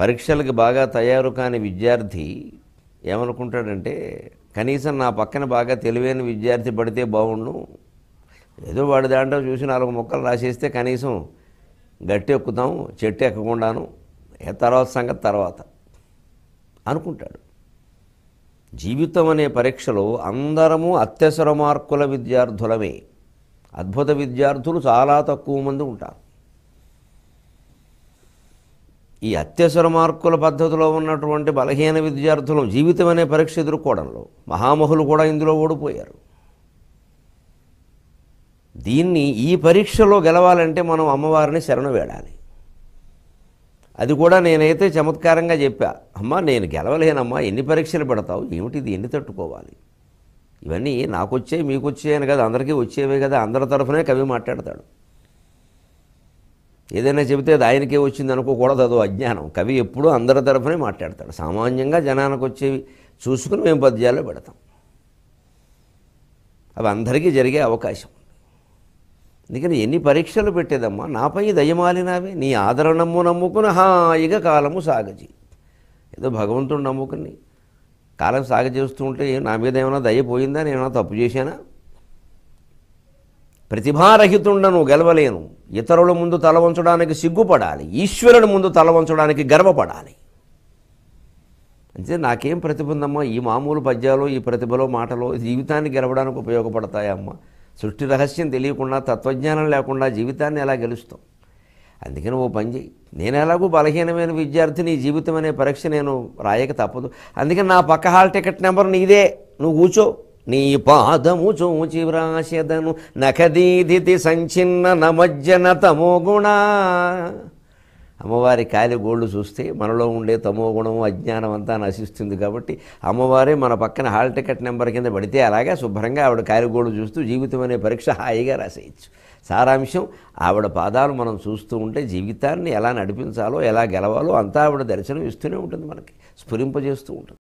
పరీక్షలకు బాగా తయారు కాని విద్యార్థి ఏమనుకుంటాడంటే కనీసం నా పక్కన బాగా తెలివైన విద్యార్థి పడితే బాగుండు ఏదో వాడి దాంట్లో చూసి నాలుగు మొక్కలు రాసేస్తే కనీసం గట్టి ఎక్కుతాం చెట్టు ఎక్కకుండాను తర్వాత సంగతి తర్వాత అనుకుంటాడు జీవితం అనే పరీక్షలో అందరము అత్యవసర మార్కుల విద్యార్థులమే అద్భుత విద్యార్థులు చాలా తక్కువ మంది ఉంటారు ఈ అత్యవసర మార్కుల పద్ధతిలో ఉన్నటువంటి బలహీన విద్యార్థులు జీవితం అనే పరీక్ష ఎదుర్కోవడంలో మహామహులు కూడా ఇందులో ఓడిపోయారు దీన్ని ఈ పరీక్షలో గెలవాలంటే మనం అమ్మవారిని శరణ వేడాలి అది కూడా నేనైతే చమత్కారంగా చెప్పా అమ్మ నేను గెలవలేనమ్మా ఎన్ని పరీక్షలు పెడతావు ఏమిటిది ఎన్ని తట్టుకోవాలి ఇవన్నీ నాకు మీకు మీకొచ్చాయని కదా అందరికీ వచ్చేవే కదా అందరి తరఫునే కవి మాట్లాడతాడు ఏదైనా చెబితే అది ఆయనకే వచ్చింది అనుకోకూడదు అదో అజ్ఞానం కవి ఎప్పుడూ అందరి తరఫునే మాట్లాడతాడు సామాన్యంగా జనానికి వచ్చేవి చూసుకుని మేము పద్యాల్లో పెడతాం అవి అందరికీ జరిగే అవకాశం అందుకని ఎన్ని పరీక్షలు పెట్టేదమ్మా నాపై దయమాలినావే నీ ఆదరణము నమ్ముకుని హాయిగా కాలము సాగజి ఏదో భగవంతుడు నమ్ముకుని కాలం సాగ చేస్తుంటే ఉంటే నా మీద ఏమైనా దయ పోయిందా ఏమైనా తప్పు చేశానా ప్రతిభారహితుండను గెలవలేను ఇతరుల ముందు తల వంచడానికి సిగ్గుపడాలి ఈశ్వరుని ముందు తల వంచడానికి గర్వపడాలి అంటే నాకేం ప్రతిబంధమ్మా ఈ మామూలు పద్యాలు ఈ ప్రతిభలో మాటలు జీవితాన్ని గెలవడానికి ఉపయోగపడతాయమ్మా సృష్టి రహస్యం తెలియకుండా తత్వజ్ఞానం లేకుండా జీవితాన్ని ఎలా గెలుస్తాం అందుకని ఓ పని చేయి నేను ఎలాగో బలహీనమైన విద్యార్థిని జీవితం అనే పరీక్ష నేను రాయక తప్పదు అందుకని నా పక్క హాల్ టికెట్ నెంబర్ నీదే నువ్వు కూర్చో నీ పాదము చూచి వ్రాసెదను నఖదీదితి సంచిన్న నమజ్జన తమోగుణ అమ్మవారి కాలి గోళ్ళు చూస్తే మనలో ఉండే తమోగుణం అజ్ఞానం అంతా నశిస్తుంది కాబట్టి అమ్మవారే మన పక్కన హాల్ టికెట్ నెంబర్ కింద పడితే అలాగే శుభ్రంగా ఆవిడ కాలి గోళ్ళు చూస్తూ జీవితం అనే పరీక్ష హాయిగా రాసేయచ్చు సారాంశం ఆవిడ పాదాలు మనం చూస్తూ ఉంటే జీవితాన్ని ఎలా నడిపించాలో ఎలా గెలవాలో అంతా ఆవిడ దర్శనం ఇస్తూనే ఉంటుంది మనకి స్ఫురింపజేస్తూ ఉంటుంది